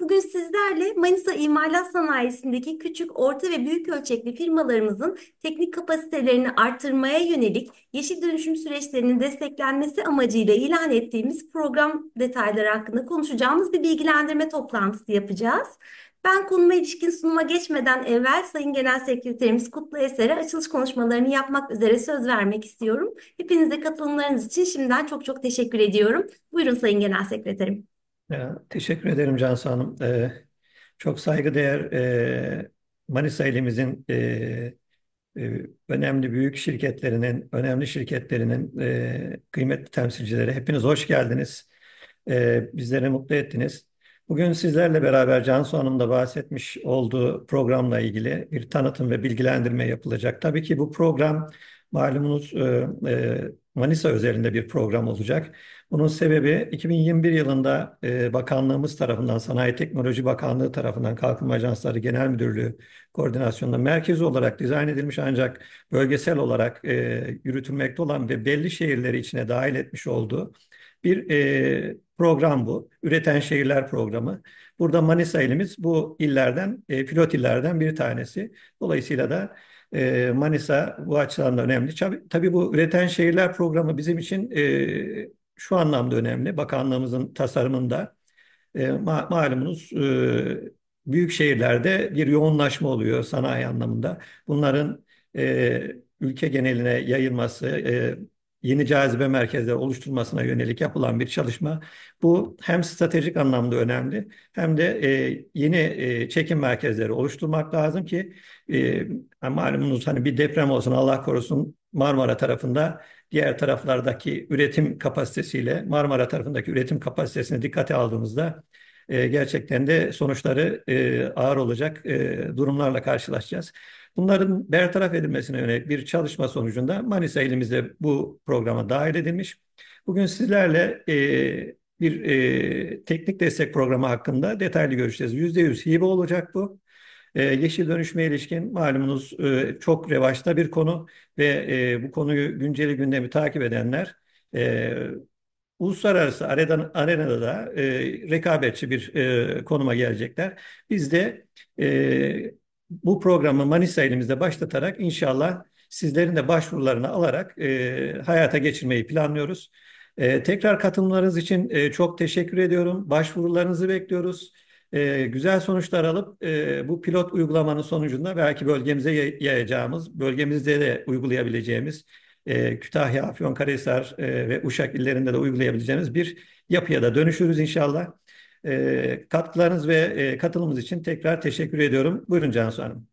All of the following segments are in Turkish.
Bugün sizlerle Manisa İmalat Sanayisi'ndeki küçük, orta ve büyük ölçekli firmalarımızın teknik kapasitelerini artırmaya yönelik yeşil dönüşüm süreçlerinin desteklenmesi amacıyla ilan ettiğimiz program detayları hakkında konuşacağımız bir bilgilendirme toplantısı yapacağız. Ben konuma ilişkin sunuma geçmeden evvel Sayın Genel Sekreterimiz Kutlu Eser'e açılış konuşmalarını yapmak üzere söz vermek istiyorum. Hepinize katılımlarınız için şimdiden çok çok teşekkür ediyorum. Buyurun Sayın Genel Sekreterim. Ya, ee, teşekkür ederim Cansu Hanım. Ee, çok saygıdeğer e, Manisa ilimizin e, e, önemli büyük şirketlerinin, önemli şirketlerinin e, kıymetli temsilcileri. Hepiniz hoş geldiniz. E, bizleri mutlu ettiniz. Bugün sizlerle beraber Cansu Hanım da bahsetmiş olduğu programla ilgili bir tanıtım ve bilgilendirme yapılacak. Tabii ki bu program Malumunuz e, e, Manisa özelinde bir program olacak. Bunun sebebi 2021 yılında e, bakanlığımız tarafından, Sanayi Teknoloji Bakanlığı tarafından Kalkınma Ajansları Genel Müdürlüğü koordinasyonunda merkez olarak dizayn edilmiş ancak bölgesel olarak yürütülmekte olan ve belli şehirleri içine dahil etmiş olduğu bir program bu. Üreten Şehirler Programı. Burada Manisa ilimiz bu illerden, pilot illerden bir tanesi. Dolayısıyla da Manisa bu açıdan da önemli. Tabii bu üreten şehirler programı bizim için şu anlamda önemli. Bakanlığımızın tasarımında e, malumunuz büyük şehirlerde bir yoğunlaşma oluyor sanayi anlamında. Bunların ülke geneline yayılması, yeni cazibe merkezleri oluşturmasına yönelik yapılan bir çalışma. Bu hem stratejik anlamda önemli hem de e, yeni e, çekim merkezleri oluşturmak lazım ki e, malumunuz hani bir deprem olsun Allah korusun Marmara tarafında diğer taraflardaki üretim kapasitesiyle Marmara tarafındaki üretim kapasitesini dikkate aldığımızda e, gerçekten de sonuçları e, ağır olacak e, durumlarla karşılaşacağız. Bunların bertaraf edilmesine yönelik bir çalışma sonucunda Manisa ilimizde bu programa dahil edilmiş. Bugün sizlerle e, bir e, teknik destek programı hakkında detaylı görüşeceğiz. yüz hibe olacak bu. E, yeşil dönüşme ilişkin malumunuz e, çok revaçta bir konu ve e, bu konuyu günceli gündemi takip edenler e, uluslararası aredan, arenada da e, rekabetçi bir e, konuma gelecekler. Biz de e, bu programı Manisa ilimizde başlatarak inşallah sizlerin de başvurularını alarak e, hayata geçirmeyi planlıyoruz. E, tekrar katılımlarınız için e, çok teşekkür ediyorum. Başvurularınızı bekliyoruz. E, güzel sonuçlar alıp e, bu pilot uygulamanın sonucunda belki bölgemize yayacağımız, bölgemizde de uygulayabileceğimiz e, Kütahya, Afyonkarahisar e, ve Uşak illerinde de uygulayabileceğimiz bir yapıya da dönüşürüz inşallah. E, katkılarınız ve e, katılımınız için tekrar teşekkür ediyorum. Buyurun Cansu Hanım.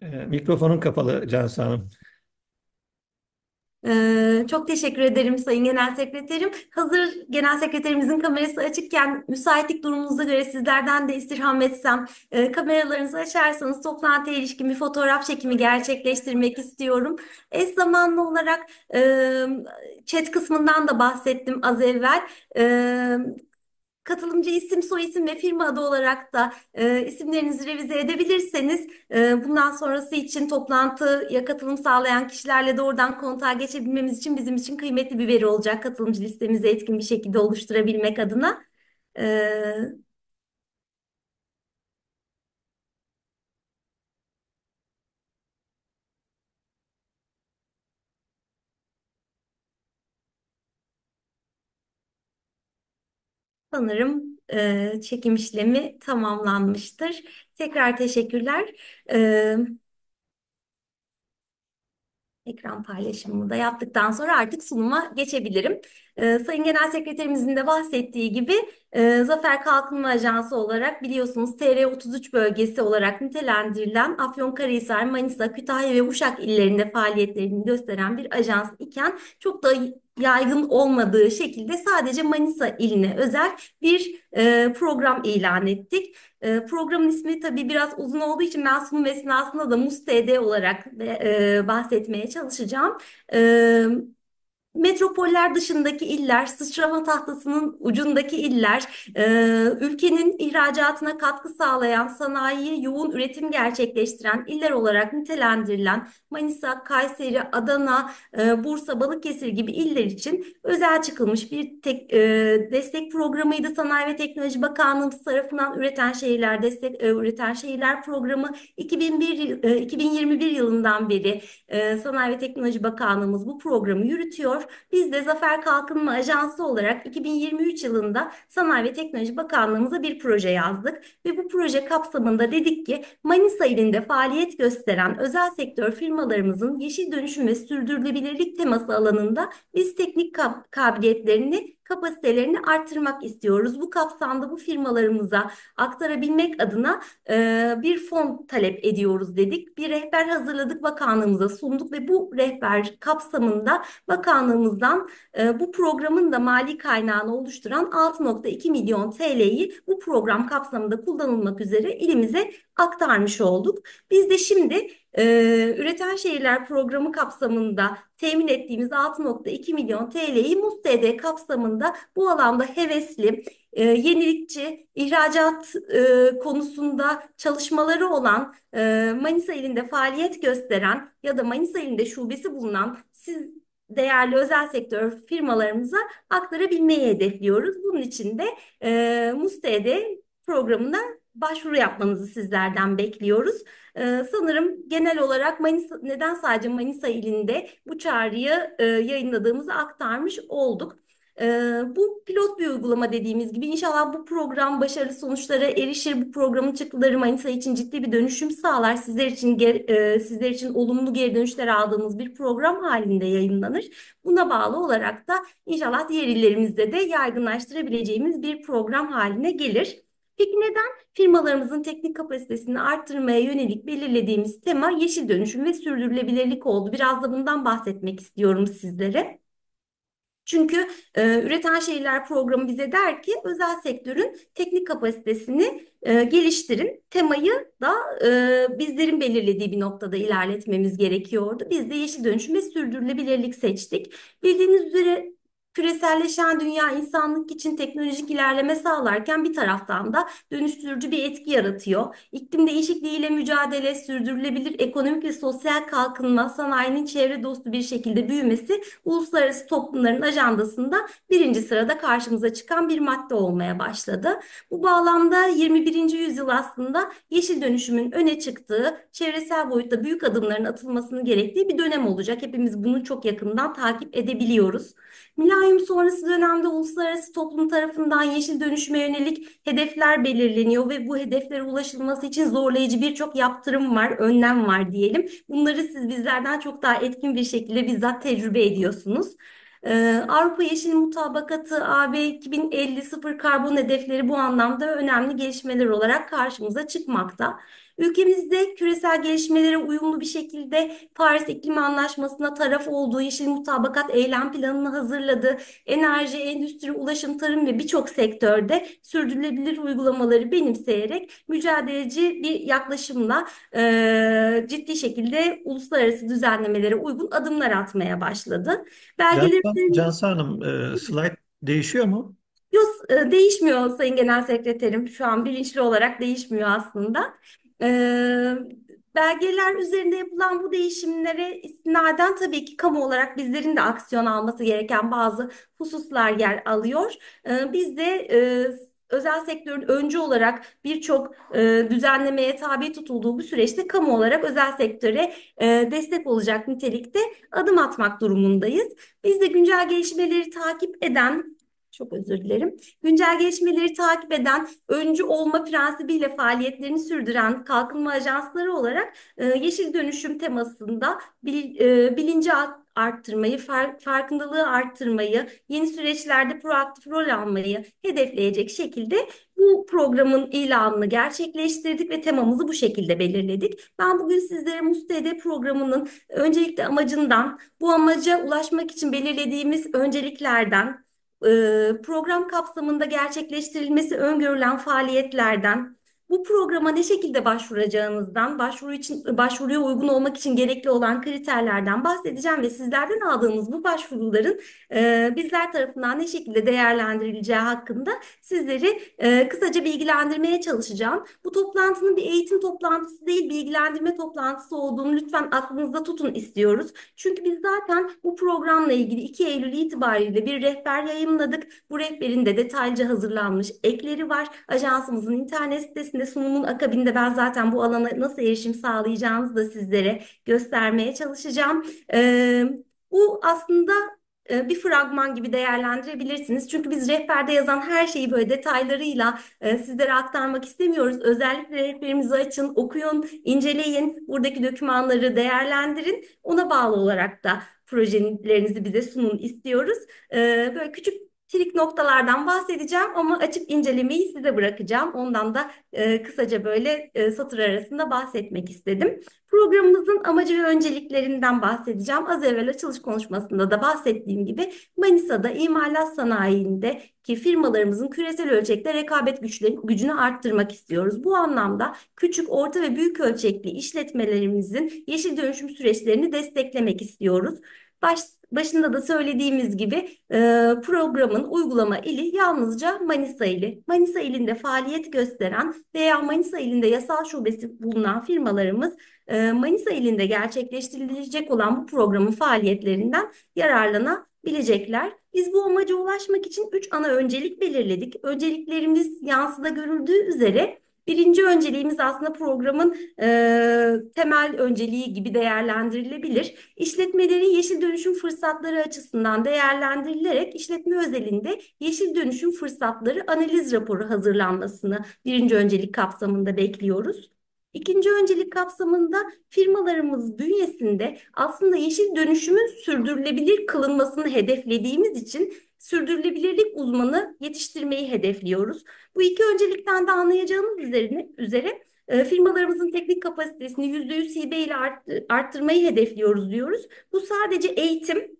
E, mikrofonun kapalı Cansu Hanım. Ee, çok teşekkür ederim Sayın Genel Sekreterim. Hazır Genel Sekreterimizin kamerası açıkken müsaitlik durumunuza göre sizlerden de istirham etsem e, kameralarınızı açarsanız toplantıya ilişkin bir fotoğraf çekimi gerçekleştirmek istiyorum. Es zamanlı olarak e, chat kısmından da bahsettim az evvel. E, Katılımcı isim, soy isim ve firma adı olarak da e, isimlerinizi revize edebilirseniz e, bundan sonrası için toplantıya katılım sağlayan kişilerle doğrudan kontağa geçebilmemiz için bizim için kıymetli bir veri olacak. Katılımcı listemizi etkin bir şekilde oluşturabilmek adına. E, Sanırım e, çekim işlemi tamamlanmıştır. Tekrar teşekkürler. E, ekran paylaşımını da yaptıktan sonra artık sunuma geçebilirim. E, Sayın Genel Sekreterimizin de bahsettiği gibi e, Zafer Kalkınma Ajansı olarak biliyorsunuz TR33 bölgesi olarak nitelendirilen Afyonkarahisar, Manisa, Kütahya ve Uşak illerinde faaliyetlerini gösteren bir ajans iken çok da yaygın olmadığı şekilde sadece Manisa iline özel bir e, program ilan ettik. E, programın ismi tabii biraz uzun olduğu için ben sunum esnasında da Mustede olarak e, e, bahsetmeye çalışacağım. E, Metropoller dışındaki iller, sıçrama tahtasının ucundaki iller, e, ülkenin ihracatına katkı sağlayan, sanayiye yoğun üretim gerçekleştiren iller olarak nitelendirilen Manisa, Kayseri, Adana, e, Bursa, Balıkesir gibi iller için özel çıkılmış bir tek, e, destek programıydı. Sanayi ve Teknoloji Bakanlığımız tarafından üreten şehirler destek e, üreten şehirler programı 2001 e, 2021 yılından beri e, Sanayi ve Teknoloji Bakanlığımız bu programı yürütüyor biz de Zafer Kalkınma Ajansı olarak 2023 yılında Sanayi ve Teknoloji Bakanlığımıza bir proje yazdık ve bu proje kapsamında dedik ki Manisa ilinde faaliyet gösteren özel sektör firmalarımızın yeşil dönüşüm ve sürdürülebilirlik teması alanında biz teknik kab kabiliyetlerini kapasitelerini arttırmak istiyoruz. Bu kapsamda bu firmalarımıza aktarabilmek adına e, bir fon talep ediyoruz dedik. Bir rehber hazırladık bakanlığımıza sunduk ve bu rehber kapsamında bakanlığımızdan e, bu programın da mali kaynağını oluşturan 6.2 milyon TL'yi bu program kapsamında kullanılmak üzere ilimize aktarmış olduk. Biz de şimdi e, Üreten Şehirler programı kapsamında temin ettiğimiz 6.2 milyon TL'yi MUSTED kapsamında bu alanda hevesli, e, yenilikçi, ihracat e, konusunda çalışmaları olan e, Manisa ilinde faaliyet gösteren ya da Manisa ilinde şubesi bulunan siz değerli özel sektör firmalarımıza aktarabilmeyi hedefliyoruz. Bunun için de e, MUSTED programına başvuru yapmanızı sizlerden bekliyoruz. Ee, sanırım genel olarak Manisa, neden sadece Manisa ilinde bu çağrıyı e, yayınladığımızı aktarmış olduk. Ee, bu pilot bir uygulama dediğimiz gibi inşallah bu program başarılı sonuçlara erişir. Bu programın çıktıları Manisa için ciddi bir dönüşüm sağlar. Sizler için e, sizler için olumlu geri dönüşler aldığımız bir program halinde yayınlanır. Buna bağlı olarak da inşallah diğer illerimizde de yaygınlaştırabileceğimiz bir program haline gelir. Peki neden firmalarımızın teknik kapasitesini arttırmaya yönelik belirlediğimiz tema yeşil dönüşüm ve sürdürülebilirlik oldu? Biraz da bundan bahsetmek istiyorum sizlere. Çünkü e, Üreten Şehirler programı bize der ki özel sektörün teknik kapasitesini e, geliştirin. Temayı da e, bizlerin belirlediği bir noktada ilerletmemiz gerekiyordu. Biz de yeşil dönüşüm ve sürdürülebilirlik seçtik. Bildiğiniz üzere küreselleşen dünya insanlık için teknolojik ilerleme sağlarken bir taraftan da dönüştürücü bir etki yaratıyor. İklim değişikliğiyle mücadele, sürdürülebilir ekonomik ve sosyal kalkınma, sanayinin çevre dostu bir şekilde büyümesi uluslararası toplumların ajandasında birinci sırada karşımıza çıkan bir madde olmaya başladı. Bu bağlamda 21. yüzyıl aslında yeşil dönüşümün öne çıktığı, çevresel boyutta büyük adımların atılmasını gerektiği bir dönem olacak. Hepimiz bunu çok yakından takip edebiliyoruz. Milay kayyum sonrası dönemde uluslararası toplum tarafından yeşil dönüşüme yönelik hedefler belirleniyor ve bu hedeflere ulaşılması için zorlayıcı birçok yaptırım var, önlem var diyelim. Bunları siz bizlerden çok daha etkin bir şekilde bizzat tecrübe ediyorsunuz. Ee, Avrupa Yeşil Mutabakatı AB 2050 sıfır karbon hedefleri bu anlamda önemli gelişmeler olarak karşımıza çıkmakta. Ülkemizde küresel gelişmelere uyumlu bir şekilde Paris İklim Anlaşması'na taraf olduğu Yeşil Mutabakat Eylem Planı'nı hazırladı. Enerji, endüstri, ulaşım, tarım ve birçok sektörde sürdürülebilir uygulamaları benimseyerek mücadeleci bir yaklaşımla e, ciddi şekilde uluslararası düzenlemelere uygun adımlar atmaya başladı. Belgelerin... Cansu Hanım, e, slide değişiyor mu? Yok e, değişmiyor Sayın Genel Sekreterim şu an bilinçli olarak değişmiyor aslında. Belgeler üzerinde yapılan bu değişimlere istinaden tabii ki kamu olarak bizlerin de aksiyon alması gereken bazı hususlar yer alıyor. Biz de özel sektörün öncü olarak birçok düzenlemeye tabi tutulduğu bu süreçte kamu olarak özel sektöre destek olacak nitelikte adım atmak durumundayız. Biz de güncel gelişmeleri takip eden çok özür dilerim. Güncel gelişmeleri takip eden, öncü olma prensibiyle faaliyetlerini sürdüren kalkınma ajansları olarak e, yeşil dönüşüm temasında bil, e, bilinci arttırmayı, farkındalığı arttırmayı, yeni süreçlerde proaktif rol almayı hedefleyecek şekilde bu programın ilanını gerçekleştirdik ve temamızı bu şekilde belirledik. Ben bugün sizlere Mustede programının öncelikle amacından, bu amaca ulaşmak için belirlediğimiz önceliklerden, program kapsamında gerçekleştirilmesi öngörülen faaliyetlerden bu programa ne şekilde başvuracağınızdan, başvuru için başvuruya uygun olmak için gerekli olan kriterlerden bahsedeceğim ve sizlerden aldığımız bu başvuruların e, bizler tarafından ne şekilde değerlendirileceği hakkında sizleri e, kısaca bilgilendirmeye çalışacağım. Bu toplantının bir eğitim toplantısı değil, bilgilendirme toplantısı olduğunu lütfen aklınızda tutun istiyoruz. Çünkü biz zaten bu programla ilgili 2 Eylül itibariyle bir rehber yayınladık. Bu rehberin de detaylıca hazırlanmış ekleri var. Ajansımızın internet sitesinde öncesinde sunumun akabinde ben zaten bu alana nasıl erişim sağlayacağınızı da sizlere göstermeye çalışacağım. E, bu aslında e, bir fragman gibi değerlendirebilirsiniz. Çünkü biz rehberde yazan her şeyi böyle detaylarıyla e, sizlere aktarmak istemiyoruz. Özellikle rehberimizi açın, okuyun, inceleyin, buradaki dokümanları değerlendirin. Ona bağlı olarak da projelerinizi bize sunun istiyoruz. Böyle küçük Trik noktalardan bahsedeceğim ama açıp incelemeyi size bırakacağım. Ondan da e, kısaca böyle e, satır arasında bahsetmek istedim. Programımızın amacı ve önceliklerinden bahsedeceğim. Az evvel açılış konuşmasında da bahsettiğim gibi Manisa'da imalat sanayindeki firmalarımızın küresel ölçekte rekabet güçlerini, gücünü arttırmak istiyoruz. Bu anlamda küçük, orta ve büyük ölçekli işletmelerimizin yeşil dönüşüm süreçlerini desteklemek istiyoruz. Baş, başında da söylediğimiz gibi e, programın uygulama ili yalnızca Manisa ili. Manisa ilinde faaliyet gösteren veya Manisa ilinde yasal şubesi bulunan firmalarımız e, Manisa ilinde gerçekleştirilecek olan bu programın faaliyetlerinden yararlanabilecekler. Biz bu amaca ulaşmak için üç ana öncelik belirledik. Önceliklerimiz yansıda görüldüğü üzere Birinci önceliğimiz aslında programın e, temel önceliği gibi değerlendirilebilir. İşletmelerin yeşil dönüşüm fırsatları açısından değerlendirilerek işletme özelinde yeşil dönüşüm fırsatları analiz raporu hazırlanmasını birinci öncelik kapsamında bekliyoruz. İkinci öncelik kapsamında firmalarımız bünyesinde aslında yeşil dönüşümün sürdürülebilir kılınmasını hedeflediğimiz için sürdürülebilirlik uzmanı yetiştirmeyi hedefliyoruz. Bu iki öncelikten de anlayacağınız üzerine, üzere e, firmalarımızın teknik kapasitesini %100 hibe ile art, arttırmayı hedefliyoruz diyoruz. Bu sadece eğitim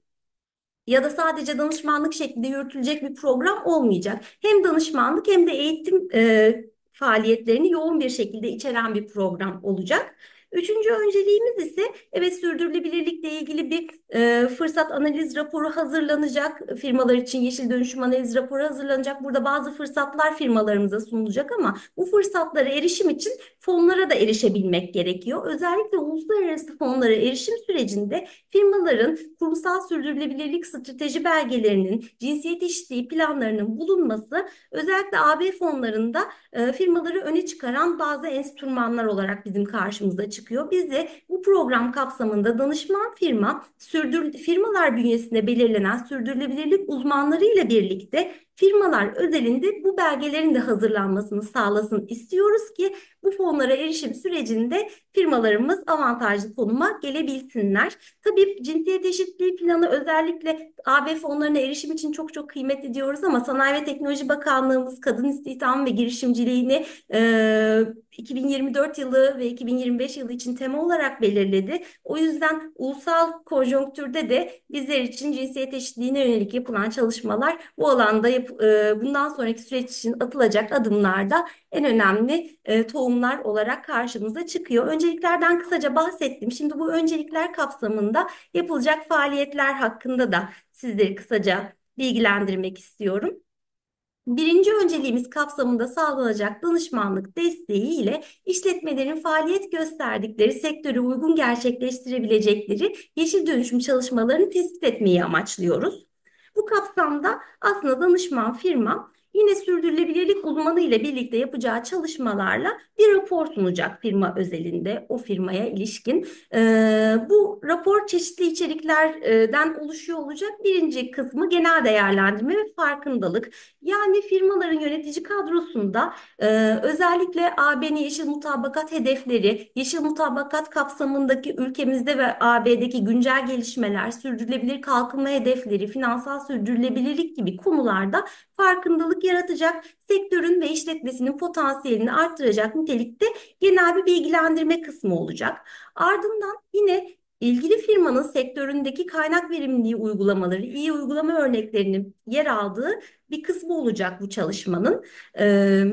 ya da sadece danışmanlık şeklinde yürütülecek bir program olmayacak. Hem danışmanlık hem de eğitim e, faaliyetlerini yoğun bir şekilde içeren bir program olacak. Üçüncü önceliğimiz ise evet sürdürülebilirlikle ilgili bir e, fırsat analiz raporu hazırlanacak. Firmalar için yeşil dönüşüm analiz raporu hazırlanacak. Burada bazı fırsatlar firmalarımıza sunulacak ama bu fırsatlara erişim için fonlara da erişebilmek gerekiyor. Özellikle uluslararası fonlara erişim sürecinde firmaların kurumsal sürdürülebilirlik strateji belgelerinin, cinsiyet eşitliği planlarının bulunması özellikle AB fonlarında e, firmaları öne çıkaran bazı enstrümanlar olarak bizim karşımıza çıkıyor çıkıyor. Biz de bu program kapsamında danışman firma sürdür, firmalar bünyesinde belirlenen sürdürülebilirlik uzmanları ile birlikte firmalar özelinde bu belgelerin de hazırlanmasını sağlasın istiyoruz ki bu fonlara erişim sürecinde firmalarımız avantajlı konuma gelebilsinler. Tabii cinsiyet eşitliği planı özellikle AB fonlarına erişim için çok çok kıymetli diyoruz ama Sanayi ve Teknoloji Bakanlığımız kadın istihdam ve girişimciliğini e, 2024 yılı ve 2025 yılı için tema olarak belirledi. O yüzden ulusal konjonktürde de bizler için cinsiyet eşitliğine yönelik yapılan çalışmalar bu alanda yap, e, bundan sonraki süreç için atılacak adımlarda en önemli e, tohumlar olarak karşımıza çıkıyor. Önceliklerden kısaca bahsettim. Şimdi bu öncelikler kapsamında yapılacak faaliyetler hakkında da sizleri kısaca bilgilendirmek istiyorum. Birinci önceliğimiz kapsamında sağlanacak danışmanlık desteği ile işletmelerin faaliyet gösterdikleri sektörü uygun gerçekleştirebilecekleri yeşil dönüşüm çalışmalarını tespit etmeyi amaçlıyoruz. Bu kapsamda aslında danışman firma yine sürdürülebilirlik uzmanı ile birlikte yapacağı çalışmalarla bir rapor sunacak firma özelinde o firmaya ilişkin. E, bu rapor çeşitli içeriklerden oluşuyor olacak. Birinci kısmı genel değerlendirme ve farkındalık. Yani firmaların yönetici kadrosunda e, özellikle AB'nin yeşil mutabakat hedefleri, yeşil mutabakat kapsamındaki ülkemizde ve AB'deki güncel gelişmeler, sürdürülebilir kalkınma hedefleri, finansal sürdürülebilirlik gibi konularda farkındalık yaratacak, sektörün ve işletmesinin potansiyelini arttıracak nitelikte genel bir bilgilendirme kısmı olacak. Ardından yine ilgili firmanın sektöründeki kaynak verimliliği uygulamaları, iyi uygulama örneklerinin yer aldığı bir kısmı olacak bu çalışmanın. Ee,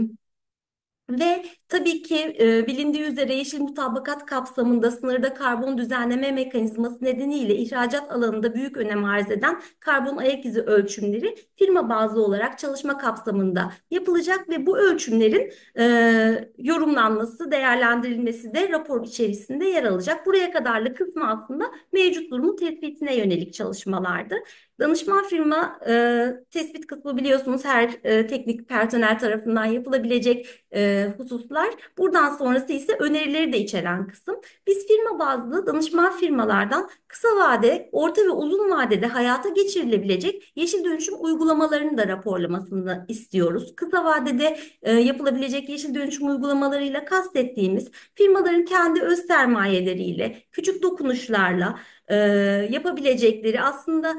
ve tabii ki e, bilindiği üzere yeşil mutabakat kapsamında sınırda karbon düzenleme mekanizması nedeniyle ihracat alanında büyük önem arz eden karbon ayak izi ölçümleri firma bazlı olarak çalışma kapsamında yapılacak ve bu ölçümlerin e, yorumlanması, değerlendirilmesi de rapor içerisinde yer alacak. Buraya kadarlı kısmı aslında mevcut durumun tespitine yönelik çalışmalardı. Danışman firma e, tespit kısmı biliyorsunuz her e, teknik personel tarafından yapılabilecek e, hususlar. Buradan sonrası ise önerileri de içeren kısım. Biz firma bazlı danışman firmalardan kısa vade, orta ve uzun vadede hayata geçirilebilecek yeşil dönüşüm uygulamalarını da raporlamasını istiyoruz. Kısa vadede e, yapılabilecek yeşil dönüşüm uygulamalarıyla kastettiğimiz firmaların kendi öz sermayeleriyle, küçük dokunuşlarla e, yapabilecekleri aslında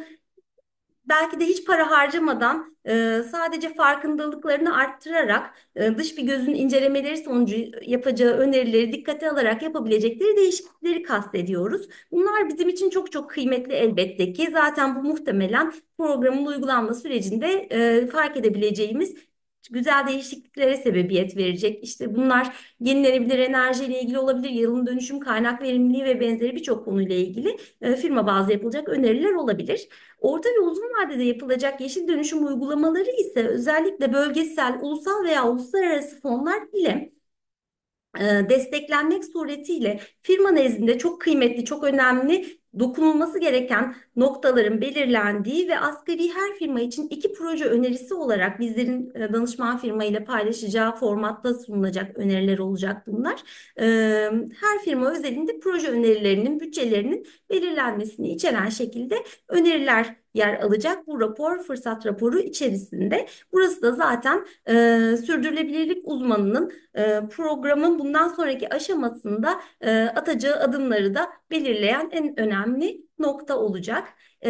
belki de hiç para harcamadan e, sadece farkındalıklarını arttırarak e, dış bir gözün incelemeleri sonucu yapacağı önerileri dikkate alarak yapabilecekleri değişiklikleri kastediyoruz. Bunlar bizim için çok çok kıymetli elbette ki zaten bu muhtemelen programın uygulanma sürecinde e, fark edebileceğimiz güzel değişikliklere sebebiyet verecek. İşte bunlar yenilenebilir ile ilgili olabilir, yılın dönüşüm, kaynak verimliliği ve benzeri birçok konuyla ilgili e, firma bazlı yapılacak öneriler olabilir. Orta ve uzun vadede yapılacak yeşil dönüşüm uygulamaları ise özellikle bölgesel, ulusal veya uluslararası fonlar ile e, desteklenmek suretiyle firma nezdinde çok kıymetli, çok önemli dokunulması gereken noktaların belirlendiği ve asgari her firma için iki proje önerisi olarak bizlerin e, danışman firma ile paylaşacağı formatta sunulacak öneriler olacak bunlar. E, her firma özelinde proje önerilerinin bütçelerinin belirlenmesini içeren şekilde öneriler yer alacak. Bu rapor fırsat raporu içerisinde. Burası da zaten e, sürdürülebilirlik uzmanının e, programın bundan sonraki aşamasında e, atacağı adımları da belirleyen en önemli nokta olacak. E,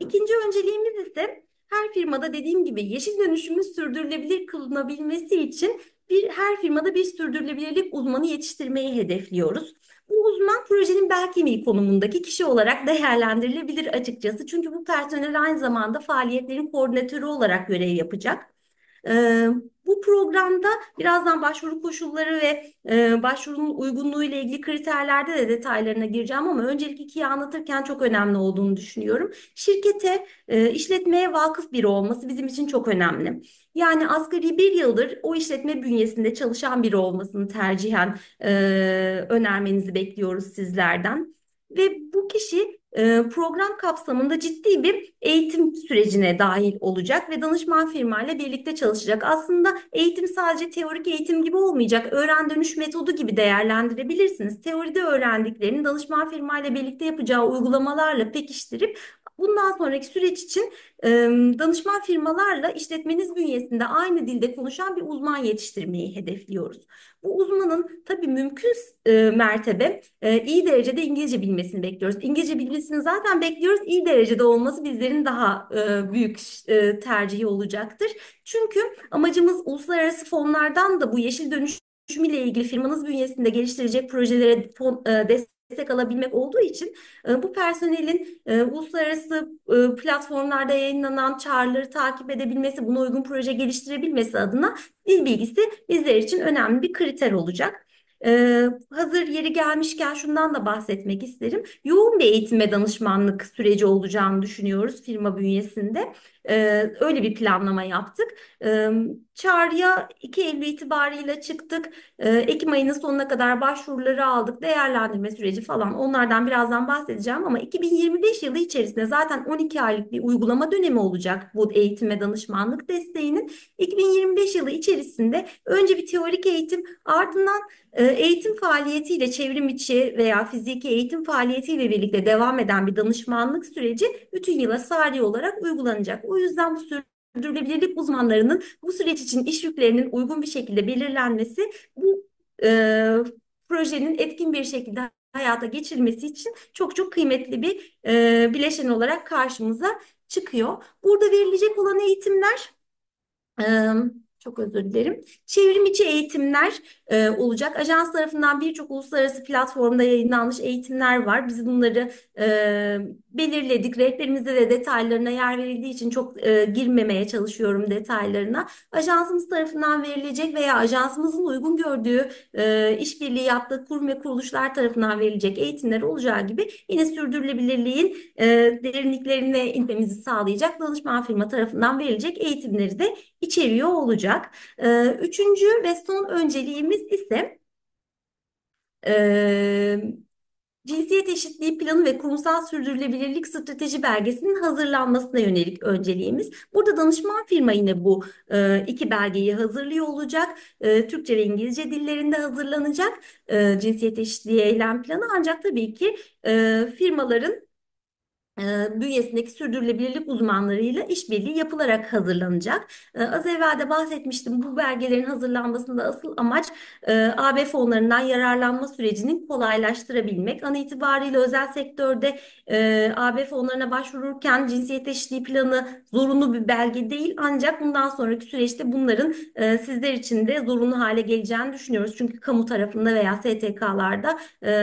ikinci önceliğimiz ise her firmada dediğim gibi yeşil dönüşümün sürdürülebilir kılınabilmesi için bir her firmada bir sürdürülebilirlik uzmanı yetiştirmeyi hedefliyoruz. Bu uzman projenin belki mi konumundaki kişi olarak değerlendirilebilir açıkçası. Çünkü bu personel aynı zamanda faaliyetlerin koordinatörü olarak görev yapacak. Ee, bu programda birazdan başvuru koşulları ve e, başvurunun uygunluğu ile ilgili kriterlerde de detaylarına gireceğim ama öncelik ikiyi anlatırken çok önemli olduğunu düşünüyorum. Şirkete, e, işletmeye vakıf biri olması bizim için çok önemli. Yani asgari bir yıldır o işletme bünyesinde çalışan biri olmasını tercihen e, önermenizi bekliyoruz sizlerden. Ve bu kişi e, program kapsamında ciddi bir eğitim sürecine dahil olacak ve danışman firma ile birlikte çalışacak. Aslında eğitim sadece teorik eğitim gibi olmayacak. Öğren dönüş metodu gibi değerlendirebilirsiniz. Teoride öğrendiklerini danışman firma ile birlikte yapacağı uygulamalarla pekiştirip Bundan sonraki süreç için e, danışman firmalarla işletmeniz bünyesinde aynı dilde konuşan bir uzman yetiştirmeyi hedefliyoruz. Bu uzmanın tabii mümkün e, mertebe e, iyi derecede İngilizce bilmesini bekliyoruz. İngilizce bilmesini zaten bekliyoruz. İyi derecede olması bizlerin daha e, büyük e, tercihi olacaktır. Çünkü amacımız uluslararası fonlardan da bu yeşil dönüş dönüşümüyle ilgili firmanız bünyesinde geliştirecek projelere fon, e, destek destek alabilmek olduğu için e, bu personelin e, uluslararası e, platformlarda yayınlanan çağrıları takip edebilmesi, buna uygun proje geliştirebilmesi adına dil bilgisi bizler için önemli bir kriter olacak. Ee, hazır yeri gelmişken şundan da bahsetmek isterim. Yoğun bir eğitim ve danışmanlık süreci olacağını düşünüyoruz firma bünyesinde. Ee, öyle bir planlama yaptık. Ee, çağrıya 2 Eylül itibariyle çıktık. Ee, Ekim ayının sonuna kadar başvuruları aldık. Değerlendirme süreci falan onlardan birazdan bahsedeceğim ama 2025 yılı içerisinde zaten 12 aylık bir uygulama dönemi olacak bu eğitim ve danışmanlık desteğinin. 2025 yılı içerisinde önce bir teorik eğitim ardından e, eğitim faaliyetiyle çevrim içi veya fiziki eğitim faaliyetiyle birlikte devam eden bir danışmanlık süreci bütün yıla sari olarak uygulanacak. O yüzden bu süreç sürdürülebilirlik uzmanlarının bu süreç için iş yüklerinin uygun bir şekilde belirlenmesi bu e, projenin etkin bir şekilde hayata geçirilmesi için çok çok kıymetli bir e, bileşen olarak karşımıza çıkıyor. Burada verilecek olan eğitimler e, çok özür dilerim. Çevrimiçi eğitimler e, olacak. Ajans tarafından birçok uluslararası platformda yayınlanmış eğitimler var. Biz bunları e, belirledik. Rehberimizde de detaylarına yer verildiği için çok e, girmemeye çalışıyorum detaylarına. Ajansımız tarafından verilecek veya ajansımızın uygun gördüğü e, işbirliği yaptığı kurum ve kuruluşlar tarafından verilecek eğitimler olacağı gibi yine sürdürülebilirliğin e, derinliklerine inmemizi sağlayacak danışman firma tarafından verilecek eğitimleri de içeriyor olacak. E, üçüncü ve son önceliğimiz ise e, Cinsiyet Eşitliği Planı ve Kurumsal Sürdürülebilirlik Strateji Belgesi'nin hazırlanmasına yönelik önceliğimiz. Burada danışman firma yine bu e, iki belgeyi hazırlıyor olacak. E, Türkçe ve İngilizce dillerinde hazırlanacak e, Cinsiyet Eşitliği Eylem Planı. Ancak tabii ki e, firmaların e, bünyesindeki sürdürülebilirlik uzmanlarıyla işbirliği yapılarak hazırlanacak. Az evvel de bahsetmiştim bu belgelerin hazırlanmasında asıl amaç ıı, AB fonlarından yararlanma sürecinin kolaylaştırabilmek. An itibariyle özel sektörde ıı, AB fonlarına başvururken cinsiyet eşitliği planı zorunlu bir belge değil ancak bundan sonraki süreçte bunların ıı, sizler için de zorunlu hale geleceğini düşünüyoruz. Çünkü kamu tarafında veya STK'larda e,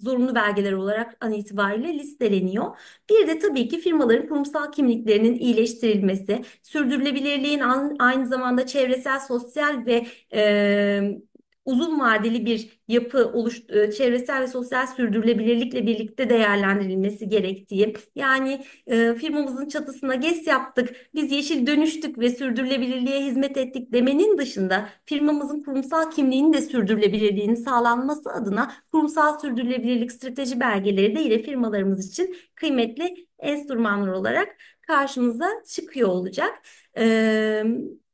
zorunlu belgeler olarak an itibariyle listeleniyor. Bir de tabii ki firmaların kurumsal kimliklerinin iyileştirilmesi, sürdürülebilirliğin aynı zamanda çevresel, sosyal ve e, uzun vadeli bir yapı oluş, e, çevresel ve sosyal sürdürülebilirlikle birlikte değerlendirilmesi gerektiği. Yani e, firmamızın çatısına GES yaptık, biz yeşil dönüştük ve sürdürülebilirliğe hizmet ettik demenin dışında firmamızın kurumsal kimliğinin de sürdürülebilirliğinin sağlanması adına kurumsal sürdürülebilirlik strateji belgeleri de yine firmalarımız için kıymetli enstrümanlar olarak karşımıza çıkıyor olacak. Ee,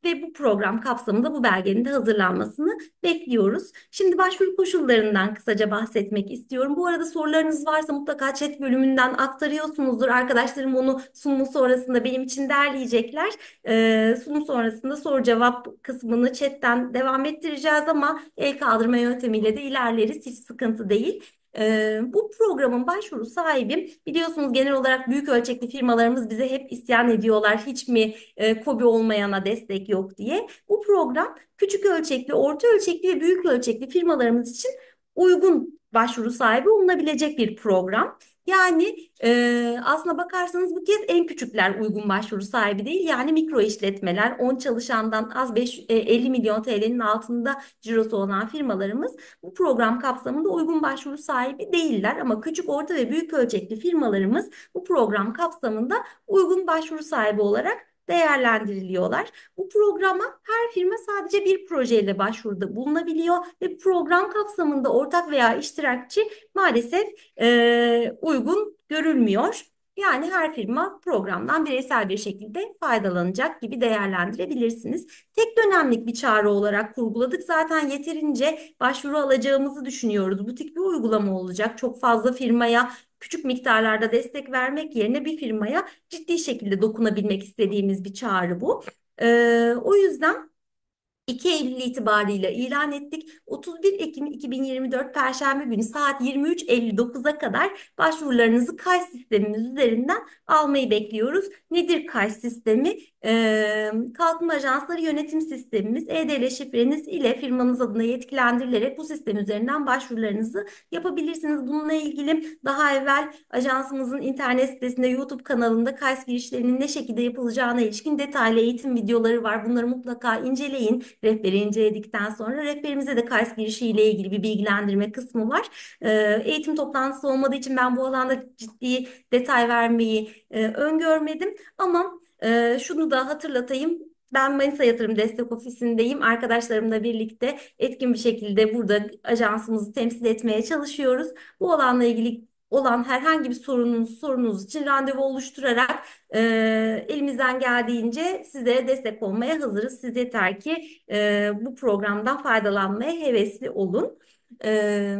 ve bu program kapsamında bu belgenin de hazırlanmasını bekliyoruz. Şimdi başvuru koşullarından kısaca bahsetmek istiyorum. Bu arada sorularınız varsa mutlaka chat bölümünden aktarıyorsunuzdur. Arkadaşlarım onu sunum sonrasında benim için derleyecekler. Ee, sunum sonrasında soru cevap kısmını chatten devam ettireceğiz ama el kaldırma yöntemiyle de ilerleriz. Hiç sıkıntı değil. E, bu programın başvuru sahibi biliyorsunuz genel olarak büyük ölçekli firmalarımız bize hep isyan ediyorlar. Hiç mi e, KOBİ olmayana destek yok diye. Bu program küçük ölçekli, orta ölçekli ve büyük ölçekli firmalarımız için uygun başvuru sahibi olunabilecek bir program. Yani e, aslına bakarsanız bu kez en küçükler uygun başvuru sahibi değil. Yani mikro işletmeler 10 çalışandan az 5, 50 e, milyon TL'nin altında cirosu olan firmalarımız bu program kapsamında uygun başvuru sahibi değiller. Ama küçük, orta ve büyük ölçekli firmalarımız bu program kapsamında uygun başvuru sahibi olarak değerlendiriliyorlar. Bu programa her firma sadece bir projeyle başvuruda bulunabiliyor ve program kapsamında ortak veya iştirakçı maalesef e, uygun görülmüyor. Yani her firma programdan bireysel bir şekilde faydalanacak gibi değerlendirebilirsiniz. Tek dönemlik bir çağrı olarak kurguladık. Zaten yeterince başvuru alacağımızı düşünüyoruz. Butik bir uygulama olacak. Çok fazla firmaya küçük miktarlarda destek vermek yerine bir firmaya ciddi şekilde dokunabilmek istediğimiz bir çağrı bu. E, o yüzden 2 Eylül itibariyle ilan ettik. 31 Ekim 2024 Perşembe günü saat 23.59'a kadar başvurularınızı KAY sistemimiz üzerinden almayı bekliyoruz. Nedir KAY sistemi? kalkınma ajansları yönetim sistemimiz EDL şifreniz ile firmanız adına yetkilendirilerek bu sistem üzerinden başvurularınızı yapabilirsiniz. Bununla ilgili daha evvel ajansımızın internet sitesinde YouTube kanalında KAYS girişlerinin ne şekilde yapılacağına ilişkin detaylı eğitim videoları var. Bunları mutlaka inceleyin. Rehberi inceledikten sonra rehberimize de KAYS girişi ile ilgili bir bilgilendirme kısmı var. eğitim toplantısı olmadığı için ben bu alanda ciddi detay vermeyi öngörmedim ama e, şunu da hatırlatayım. Ben Manisa Yatırım Destek Ofisi'ndeyim. Arkadaşlarımla birlikte etkin bir şekilde burada ajansımızı temsil etmeye çalışıyoruz. Bu alanla ilgili olan herhangi bir sorununuz, sorunuz için randevu oluşturarak e, elimizden geldiğince size destek olmaya hazırız. Siz yeter ki e, bu programdan faydalanmaya hevesli olun. E,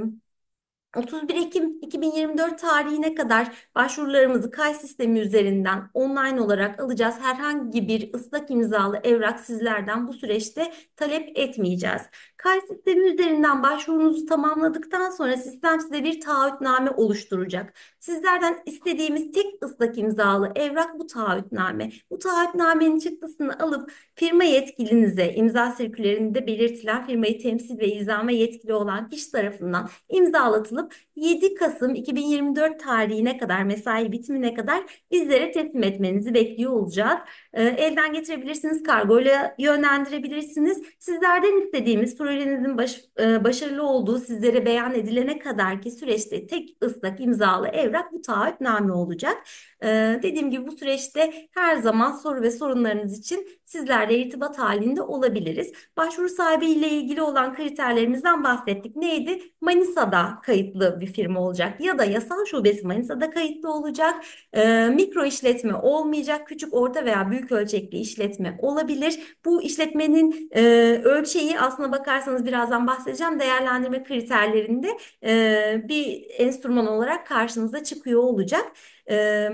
31 Ekim 2024 tarihine kadar başvurularımızı kay sistemi üzerinden online olarak alacağız. Herhangi bir ıslak imzalı evrak sizlerden bu süreçte talep etmeyeceğiz. Kayıt sistemi üzerinden başvurunuzu tamamladıktan sonra sistem size bir taahhütname oluşturacak. Sizlerden istediğimiz tek ıslak imzalı evrak bu taahhütname. Bu taahhütnamenin çıktısını alıp firma yetkilinize imza sirkülerinde belirtilen firmayı temsil ve izleme yetkili olan kişi tarafından imzalatılıp 7 Kasım 2024 tarihine kadar mesai bitimine kadar bizlere teslim etmenizi bekliyor olacağız. E, elden getirebilirsiniz, kargoyla yönlendirebilirsiniz. Sizlerden istediğimiz projenizin baş, e, başarılı olduğu sizlere beyan edilene kadar ki süreçte tek ıslak imzalı evrak bu taahhütname olacak. E, dediğim gibi bu süreçte her zaman soru ve sorunlarınız için sizlerle irtibat halinde olabiliriz. Başvuru sahibiyle ilgili olan kriterlerimizden bahsettik. Neydi? Manisa'da kayıtlı bir firma olacak ya da yasal şubesi Manisa'da kayıtlı olacak. E, mikro işletme olmayacak. Küçük, orta veya büyük ölçekli işletme olabilir. Bu işletmenin e, ölçeği aslına bakarsanız birazdan bahsedeceğim. Değerlendirme kriterlerinde e, bir enstrüman olarak karşınıza çıkıyor olacak. E,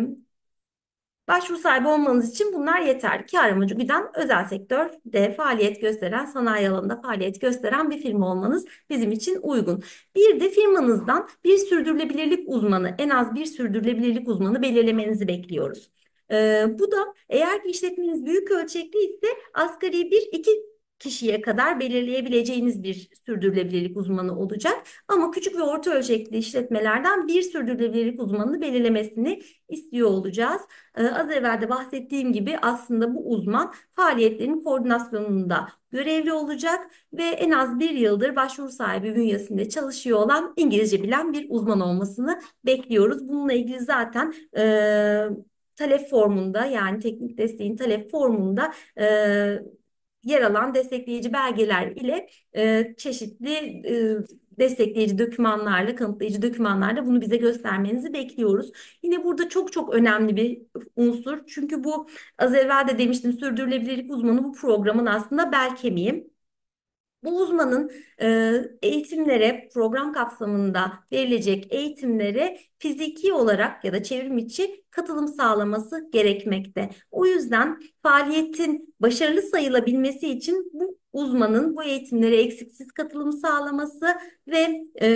Başvuru sahibi olmanız için bunlar yeterli. Kar amacı güden özel sektörde faaliyet gösteren, sanayi alanında faaliyet gösteren bir firma olmanız bizim için uygun. Bir de firmanızdan bir sürdürülebilirlik uzmanı, en az bir sürdürülebilirlik uzmanı belirlemenizi bekliyoruz. Ee, bu da eğer ki işletmeniz büyük ölçekli ise asgari bir iki kişiye kadar belirleyebileceğiniz bir sürdürülebilirlik uzmanı olacak. Ama küçük ve orta ölçekli işletmelerden bir sürdürülebilirlik uzmanını belirlemesini istiyor olacağız. Ee, az evvel de bahsettiğim gibi aslında bu uzman faaliyetlerin koordinasyonunda görevli olacak ve en az bir yıldır başvuru sahibi bünyesinde çalışıyor olan İngilizce bilen bir uzman olmasını bekliyoruz. Bununla ilgili zaten e, talep formunda yani teknik desteğin talep formunda e, yer alan destekleyici belgeler ile e, çeşitli e, destekleyici dokümanlarla, kanıtlayıcı dokümanlarla bunu bize göstermenizi bekliyoruz. Yine burada çok çok önemli bir unsur. Çünkü bu az evvel de demiştim sürdürülebilirlik uzmanı bu programın aslında bel kemiği. Bu uzmanın e, eğitimlere, program kapsamında verilecek eğitimlere fiziki olarak ya da çevrim içi katılım sağlaması gerekmekte. O yüzden faaliyetin başarılı sayılabilmesi için bu uzmanın bu eğitimlere eksiksiz katılım sağlaması ve e,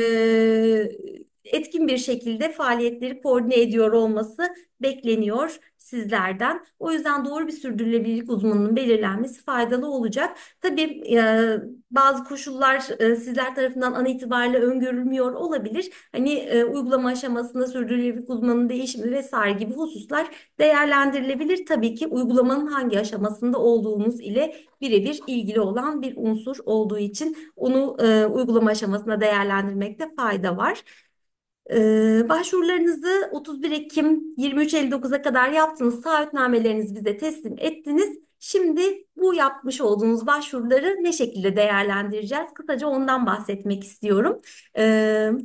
etkin bir şekilde faaliyetleri koordine ediyor olması bekleniyor sizlerden. O yüzden doğru bir sürdürülebilirlik uzmanının belirlenmesi faydalı olacak. Tabii e, bazı koşullar e, sizler tarafından an itibariyle öngörülmüyor olabilir. Hani e, uygulama aşamasında sürdürülebilirlik uzmanının değişimi vesaire gibi hususlar değerlendirilebilir. Tabii ki uygulamanın hangi aşamasında olduğumuz ile birebir ilgili olan bir unsur olduğu için onu e, uygulama aşamasında değerlendirmekte fayda var. Ee, başvurularınızı 31 Ekim 23.59'a kadar yaptınız. Taahhütnamelerinizi bize teslim ettiniz. Şimdi bu yapmış olduğunuz başvuruları ne şekilde değerlendireceğiz? Kısaca ondan bahsetmek istiyorum. Ee,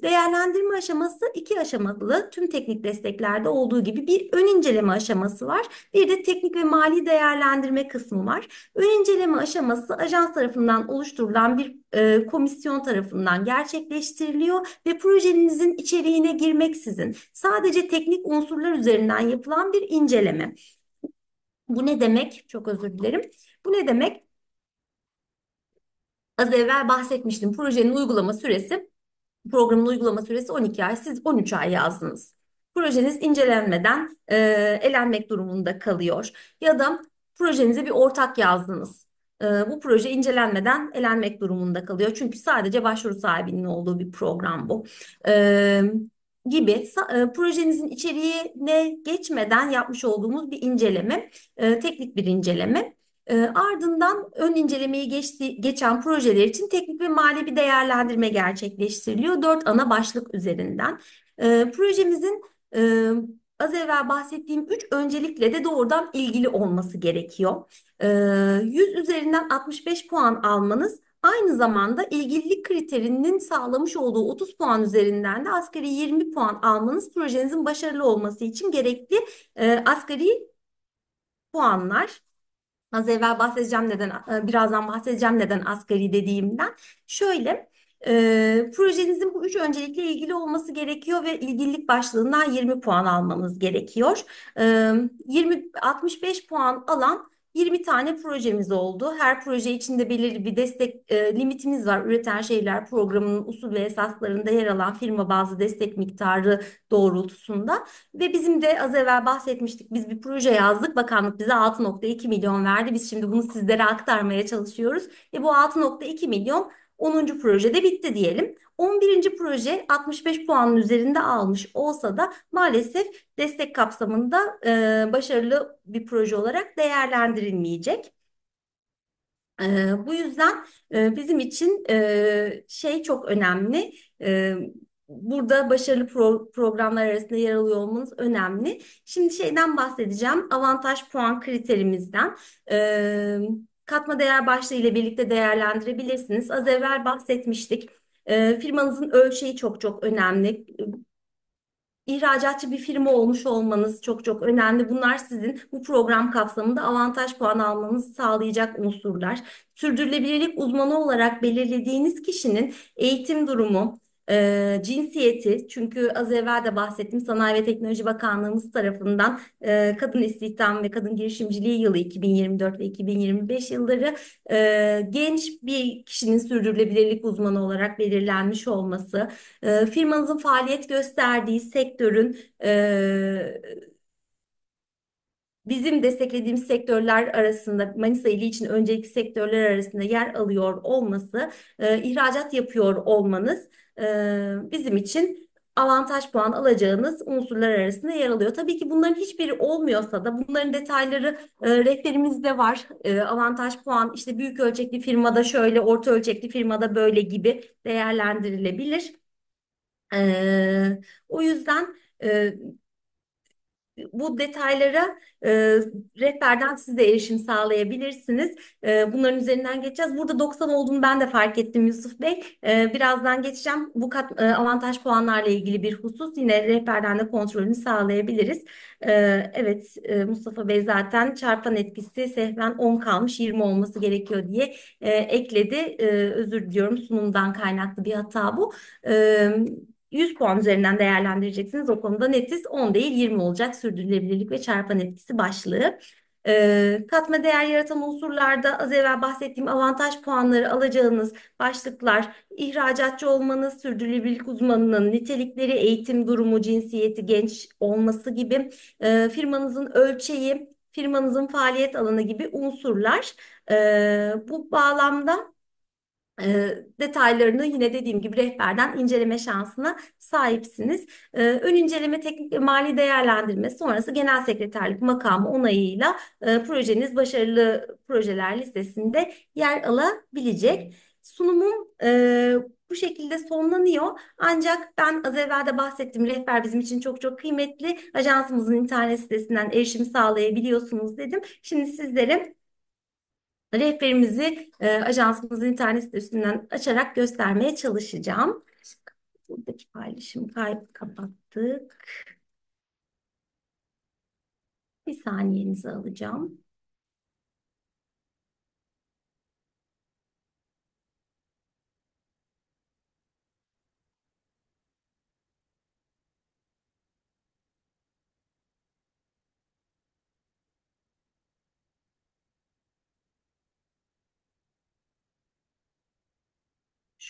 değerlendirme aşaması iki aşamalı. Tüm teknik desteklerde olduğu gibi bir ön inceleme aşaması var. Bir de teknik ve mali değerlendirme kısmı var. Ön inceleme aşaması ajans tarafından oluşturulan bir e, komisyon tarafından gerçekleştiriliyor ve projenizin içeriğine girmeksizin sadece teknik unsurlar üzerinden yapılan bir inceleme. Bu ne demek? Çok özür dilerim. Bu ne demek? Az evvel bahsetmiştim. Projenin uygulama süresi, programın uygulama süresi 12 ay. Siz 13 ay yazdınız. Projeniz incelenmeden e, elenmek durumunda kalıyor. Ya da projenize bir ortak yazdınız. E, bu proje incelenmeden elenmek durumunda kalıyor. Çünkü sadece başvuru sahibinin olduğu bir program bu. E, gibi e, projenizin içeriğine geçmeden yapmış olduğumuz bir inceleme, e, teknik bir inceleme. E, ardından ön incelemeyi geçti, geçen projeler için teknik ve mali bir değerlendirme gerçekleştiriliyor. Dört ana başlık üzerinden. E, projemizin e, az evvel bahsettiğim üç öncelikle de doğrudan ilgili olması gerekiyor. E, 100 üzerinden 65 puan almanız Aynı zamanda ilgililik kriterinin sağlamış olduğu 30 puan üzerinden de asgari 20 puan almanız projenizin başarılı olması için gerekli e, asgari puanlar. Az evvel bahsedeceğim neden, e, birazdan bahsedeceğim neden asgari dediğimden. Şöyle, e, projenizin bu üç öncelikle ilgili olması gerekiyor ve ilgililik başlığından 20 puan almanız gerekiyor. E, 20 65 puan alan 20 tane projemiz oldu. Her proje içinde belirli bir destek e, limitimiz var. Üreten Şeyler programının usul ve esaslarında yer alan firma bazı destek miktarı doğrultusunda. Ve bizim de az evvel bahsetmiştik. Biz bir proje yazdık. Bakanlık bize 6.2 milyon verdi. Biz şimdi bunu sizlere aktarmaya çalışıyoruz. Ve bu 6.2 milyon 10. projede bitti diyelim. 11. proje 65 puanın üzerinde almış olsa da maalesef destek kapsamında e, başarılı bir proje olarak değerlendirilmeyecek. E, bu yüzden e, bizim için e, şey çok önemli. E, burada başarılı pro programlar arasında yer alıyor olmanız önemli. Şimdi şeyden bahsedeceğim. Avantaj puan kriterimizden. E, katma değer başlığı ile birlikte değerlendirebilirsiniz. Az evvel bahsetmiştik. E, firmanızın ölçeği çok çok önemli. İhracatçı bir firma olmuş olmanız çok çok önemli. Bunlar sizin bu program kapsamında avantaj puan almanızı sağlayacak unsurlar. Sürdürülebilirlik uzmanı olarak belirlediğiniz kişinin eğitim durumu, e, cinsiyeti çünkü az evvel de bahsettim Sanayi ve Teknoloji Bakanlığımız tarafından e, Kadın istihdam ve Kadın Girişimciliği yılı 2024 ve 2025 yılları e, genç bir kişinin sürdürülebilirlik uzmanı olarak belirlenmiş olması, e, firmanızın faaliyet gösterdiği sektörün e, bizim desteklediğimiz sektörler arasında Manisa ili için öncelikli sektörler arasında yer alıyor olması, e, ihracat yapıyor olmanız bizim için avantaj puan alacağınız unsurlar arasında yer alıyor. Tabii ki bunların hiçbiri olmuyorsa da bunların detayları e, rehberimizde var. E, avantaj puan işte büyük ölçekli firmada şöyle, orta ölçekli firmada böyle gibi değerlendirilebilir. E, o yüzden e, bu detaylara e, rehberden siz de erişim sağlayabilirsiniz. E, bunların üzerinden geçeceğiz. Burada 90 olduğunu ben de fark ettim Yusuf Bey. E, birazdan geçeceğim. Bu kat, e, avantaj puanlarla ilgili bir husus. Yine rehberden de kontrolünü sağlayabiliriz. E, evet e, Mustafa Bey zaten çarpan etkisi sehven 10 kalmış 20 olması gerekiyor diye e, ekledi. E, özür diliyorum sunumdan kaynaklı bir hata bu. E, 100 puan üzerinden değerlendireceksiniz. O konuda netiz 10 değil 20 olacak sürdürülebilirlik ve çarpan etkisi başlığı. E, katma değer yaratan unsurlarda az evvel bahsettiğim avantaj puanları alacağınız başlıklar, ihracatçı olmanız, sürdürülebilirlik uzmanının nitelikleri, eğitim durumu, cinsiyeti, genç olması gibi e, firmanızın ölçeği, firmanızın faaliyet alanı gibi unsurlar. E, bu bağlamda e, detaylarını yine dediğim gibi rehberden inceleme şansına sahipsiniz. E, ön inceleme teknik ve mali değerlendirme sonrası genel sekreterlik makamı onayıyla e, projeniz başarılı projeler listesinde yer alabilecek. Sunumum e, bu şekilde sonlanıyor. Ancak ben az evvel de bahsettim rehber bizim için çok çok kıymetli. Ajansımızın internet sitesinden erişim sağlayabiliyorsunuz dedim. Şimdi sizlere rehberimizi e, ajansımızın internet sitesinden açarak göstermeye çalışacağım. Buradaki paylaşım kayıp kapattık. Bir saniyenizi alacağım.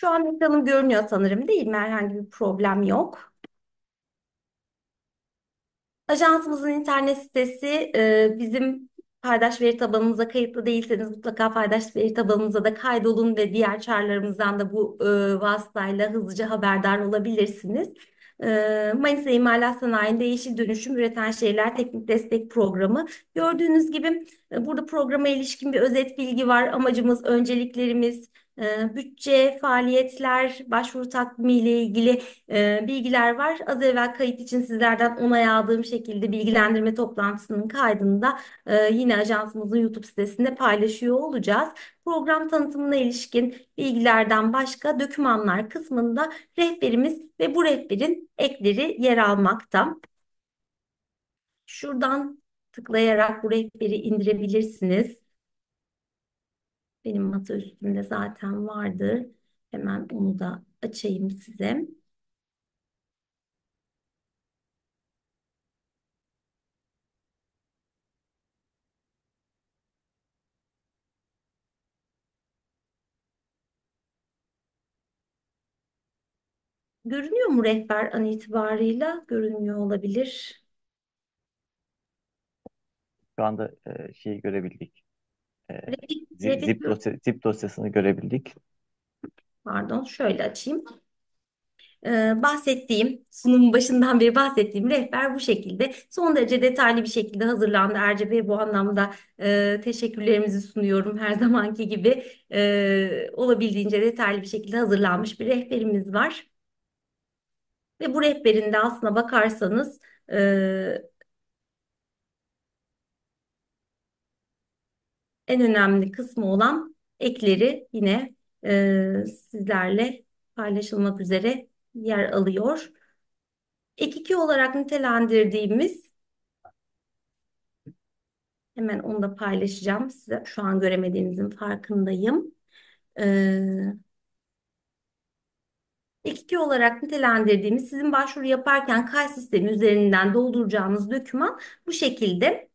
Şu an ekranım görünüyor sanırım değil mi? Herhangi bir problem yok. Ajansımızın internet sitesi e, bizim paydaş veri tabanımıza kayıtlı değilseniz mutlaka paydaş veri tabanımıza da kaydolun ve diğer çağrılarımızdan da bu e, vasıtayla hızlıca haberdar olabilirsiniz. E, Manisa İmalat Sanayi'nde Yeşil Dönüşüm Üreten Şehirler Teknik Destek Programı. Gördüğünüz gibi e, burada programa ilişkin bir özet bilgi var. Amacımız, önceliklerimiz, ee, bütçe, faaliyetler, başvuru takvimi ile ilgili e, bilgiler var. Az evvel kayıt için sizlerden onay aldığım şekilde bilgilendirme toplantısının kaydını da e, yine ajansımızın YouTube sitesinde paylaşıyor olacağız. Program tanıtımına ilişkin bilgilerden başka dokümanlar kısmında rehberimiz ve bu rehberin ekleri yer almakta. Şuradan tıklayarak bu rehberi indirebilirsiniz. Benim masa üstümde zaten vardır. Hemen onu da açayım size. Görünüyor mu rehber an itibarıyla? Görünmüyor olabilir. Şu anda e, şeyi görebildik. Ee, zip, dosya, zip dosyasını görebildik. Pardon, şöyle açayım. Ee, bahsettiğim, sunumun başından beri bahsettiğim rehber bu şekilde. Son derece detaylı bir şekilde hazırlandı. Erce Bey bu anlamda e, teşekkürlerimizi sunuyorum. Her zamanki gibi e, olabildiğince detaylı bir şekilde hazırlanmış bir rehberimiz var. Ve bu rehberinde aslına bakarsanız e, en önemli kısmı olan ekleri yine e, sizlerle paylaşılmak üzere yer alıyor. Ek 2 olarak nitelendirdiğimiz hemen onu da paylaşacağım. Size şu an göremediğinizin farkındayım. Ee, Ek olarak nitelendirdiğimiz sizin başvuru yaparken kay sistemi üzerinden dolduracağınız döküman bu şekilde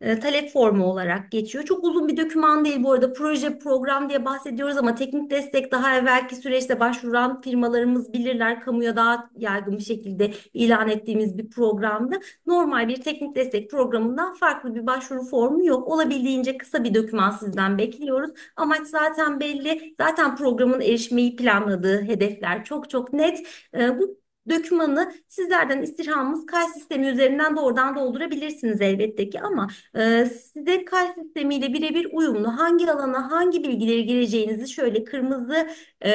e, talep formu olarak geçiyor. Çok uzun bir doküman değil bu arada proje program diye bahsediyoruz ama teknik destek daha evvelki süreçte başvuran firmalarımız bilirler kamuya daha yaygın bir şekilde ilan ettiğimiz bir programdı. Normal bir teknik destek programından farklı bir başvuru formu yok. Olabildiğince kısa bir doküman sizden bekliyoruz. Amaç zaten belli. Zaten programın erişmeyi planladığı hedefler çok çok net. E, bu dökümanı sizlerden istirhamımız kay sistemi üzerinden doğrudan doldurabilirsiniz elbette ki ama e, size kalp sistemiyle birebir uyumlu hangi alana hangi bilgileri gireceğinizi şöyle kırmızı e,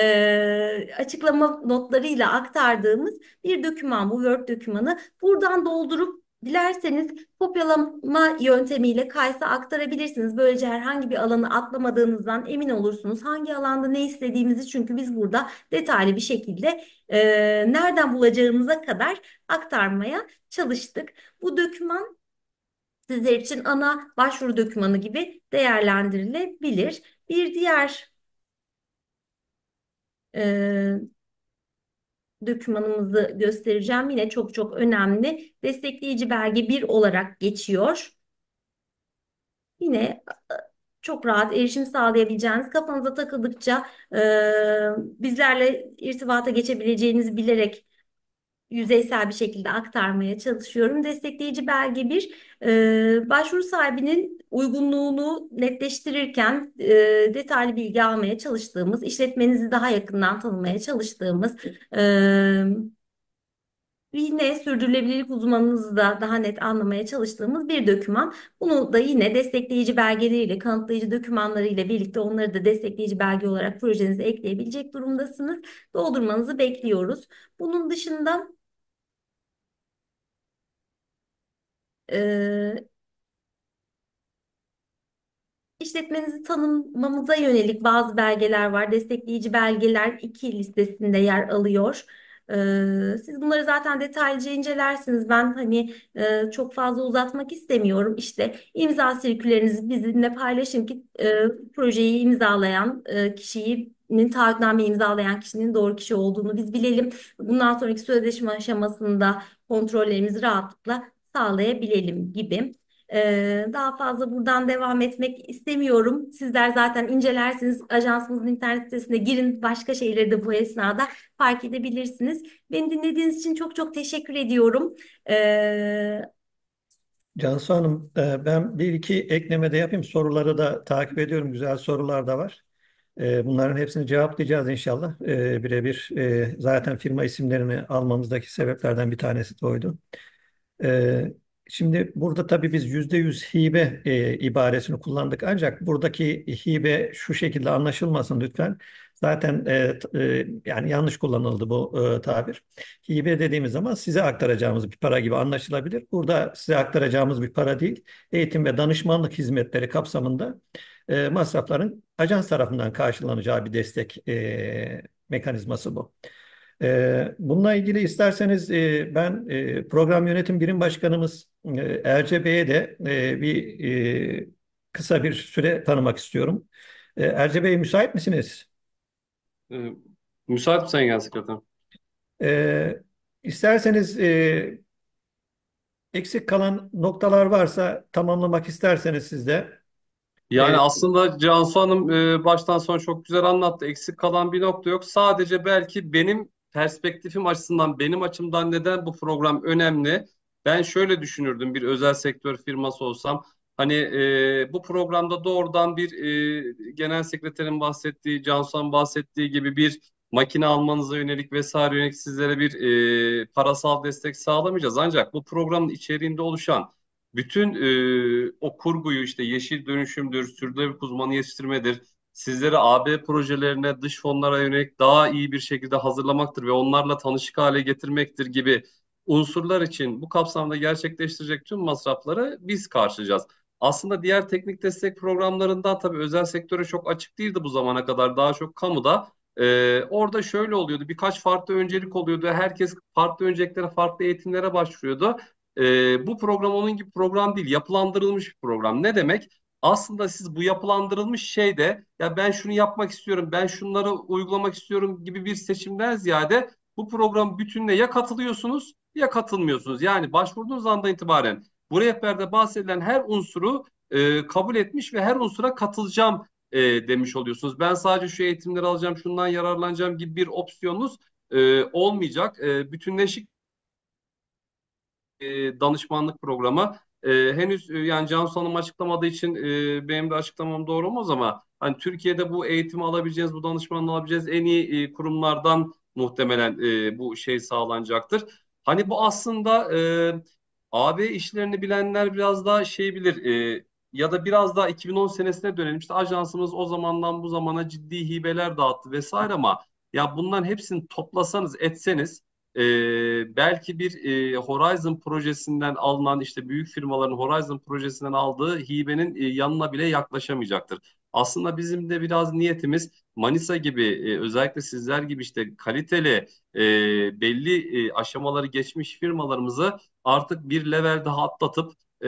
açıklama notlarıyla aktardığımız bir döküman bu Word dökümanı buradan doldurup Dilerseniz kopyalama yöntemiyle kaysa aktarabilirsiniz. Böylece herhangi bir alanı atlamadığınızdan emin olursunuz. Hangi alanda ne istediğimizi çünkü biz burada detaylı bir şekilde e, nereden bulacağımıza kadar aktarmaya çalıştık. Bu doküman sizler için ana başvuru dokümanı gibi değerlendirilebilir. Bir diğer e, dokümanımızı göstereceğim. Yine çok çok önemli. Destekleyici belge 1 olarak geçiyor. Yine e, çok rahat erişim sağlayabileceğiniz, kafanıza takıldıkça e, bizlerle irtibata geçebileceğinizi bilerek yüzeysel bir şekilde aktarmaya çalışıyorum. Destekleyici belge bir e, başvuru sahibinin uygunluğunu netleştirirken e, detaylı bilgi almaya çalıştığımız, işletmenizi daha yakından tanımaya çalıştığımız e, yine sürdürülebilirlik uzmanınızı da daha net anlamaya çalıştığımız bir doküman. Bunu da yine destekleyici belgeleriyle, kanıtlayıcı dokümanlarıyla birlikte onları da destekleyici belge olarak projenize ekleyebilecek durumdasınız. Doldurmanızı bekliyoruz. Bunun dışında e, işletmenizi tanımamıza yönelik bazı belgeler var. Destekleyici belgeler iki listesinde yer alıyor. E, siz bunları zaten detaylıca incelersiniz. Ben hani e, çok fazla uzatmak istemiyorum. İşte imza sirkülerinizi bizimle paylaşın ki e, projeyi imzalayan e, kişiyi kişinin taahhütnameyi imzalayan kişinin doğru kişi olduğunu biz bilelim. Bundan sonraki sözleşme aşamasında kontrollerimizi rahatlıkla sağlayabilelim gibi. Ee, daha fazla buradan devam etmek istemiyorum. Sizler zaten incelersiniz. Ajansımızın internet sitesine girin. Başka şeyleri de bu esnada fark edebilirsiniz. Beni dinlediğiniz için çok çok teşekkür ediyorum. Ee, Cansu Hanım, e, ben bir iki ekleme de yapayım. Soruları da takip ediyorum. Güzel sorular da var. E, bunların hepsini cevaplayacağız inşallah. E, birebir zaten firma isimlerini almamızdaki sebeplerden bir tanesi de oydu. Ee, Şimdi burada tabii biz yüzde yüz hibe e, ibaresini kullandık. Ancak buradaki hibe şu şekilde anlaşılmasın lütfen. Zaten e, e, yani yanlış kullanıldı bu e, tabir. Hibe dediğimiz zaman size aktaracağımız bir para gibi anlaşılabilir. Burada size aktaracağımız bir para değil. Eğitim ve danışmanlık hizmetleri kapsamında e, masrafların ajans tarafından karşılanacağı bir destek e, mekanizması bu. Ee, bununla ilgili isterseniz e, ben e, program yönetim birim başkanımız e, Erce Bey'e de bir kısa bir süre tanımak istiyorum. Erce Bey müsait misiniz? Ee, müsait Sayın Yazıkatan. Ee, isterseniz eksik kalan noktalar varsa tamamlamak isterseniz siz de. Yani evet. aslında Cansu Hanım e, baştan sona çok güzel anlattı. Eksik kalan bir nokta yok. Sadece belki benim perspektifim açısından benim açımdan neden bu program önemli? Ben şöyle düşünürdüm bir özel sektör firması olsam. Hani e, bu programda doğrudan bir e, genel sekreterin bahsettiği, Cansu'nun bahsettiği gibi bir makine almanıza yönelik vesaire yönelik sizlere bir e, parasal destek sağlamayacağız. Ancak bu programın içeriğinde oluşan bütün e, o kurguyu işte yeşil dönüşümdür, sürdürülebilir uzmanı yetiştirmedir, sizleri AB projelerine, dış fonlara yönelik daha iyi bir şekilde hazırlamaktır ve onlarla tanışık hale getirmektir gibi unsurlar için bu kapsamda gerçekleştirecek tüm masrafları biz karşılayacağız. Aslında diğer teknik destek programlarından tabii özel sektöre çok açık değildi bu zamana kadar. Daha çok kamuda. Ee, orada şöyle oluyordu. Birkaç farklı öncelik oluyordu. Herkes farklı önceliklere, farklı eğitimlere başvuruyordu. Ee, bu program onun gibi program değil. Yapılandırılmış bir program. Ne demek? aslında siz bu yapılandırılmış şeyde ya ben şunu yapmak istiyorum, ben şunları uygulamak istiyorum gibi bir seçimden ziyade bu program bütününe ya katılıyorsunuz ya katılmıyorsunuz. Yani başvurduğunuz anda itibaren bu rehberde bahsedilen her unsuru e, kabul etmiş ve her unsura katılacağım e, demiş oluyorsunuz. Ben sadece şu eğitimleri alacağım, şundan yararlanacağım gibi bir opsiyonunuz e, olmayacak. E, bütünleşik e, danışmanlık programı ee, e, henüz yani Cansu Hanım açıklamadığı için e, benim de açıklamam doğru olmaz ama hani Türkiye'de bu eğitimi alabileceğiz, bu danışmanlığı alabileceğiz en iyi e, kurumlardan muhtemelen e, bu şey sağlanacaktır. Hani bu aslında e, AB işlerini bilenler biraz daha şey bilir e, ya da biraz daha 2010 senesine dönelim. İşte ajansımız o zamandan bu zamana ciddi hibeler dağıttı vesaire ama ya bunların hepsini toplasanız etseniz e, belki bir e, Horizon projesinden alınan işte büyük firmaların Horizon projesinden aldığı hibenin e, yanına bile yaklaşamayacaktır. Aslında bizim de biraz niyetimiz Manisa gibi e, özellikle sizler gibi işte kaliteli e, belli e, aşamaları geçmiş firmalarımızı artık bir level daha atlatıp e,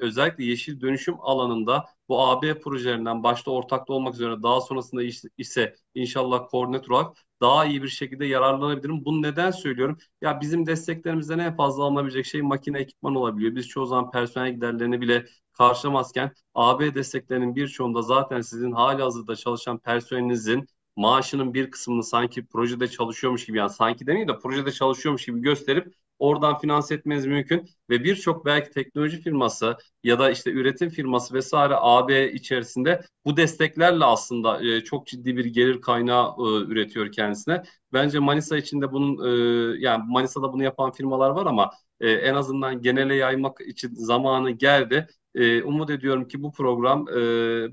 özellikle yeşil dönüşüm alanında bu AB projelerinden başta ortaklı olmak üzere daha sonrasında ise inşallah koordinatör olarak daha iyi bir şekilde yararlanabilirim. Bunu neden söylüyorum? Ya bizim desteklerimizden en fazla alınabilecek şey makine ekipman olabiliyor. Biz çoğu zaman personel giderlerini bile karşılamazken AB desteklerinin birçoğunda zaten sizin hali hazırda çalışan personelinizin maaşının bir kısmını sanki projede çalışıyormuş gibi yani sanki demeyeyim de projede çalışıyormuş gibi gösterip Oradan finanse etmeniz mümkün ve birçok belki teknoloji firması ya da işte üretim firması vesaire AB içerisinde bu desteklerle aslında e, çok ciddi bir gelir kaynağı e, üretiyor kendisine. Bence Manisa içinde bunun e, yani Manisa'da bunu yapan firmalar var ama e, en azından genele yaymak için zamanı geldi. E, umut ediyorum ki bu program e,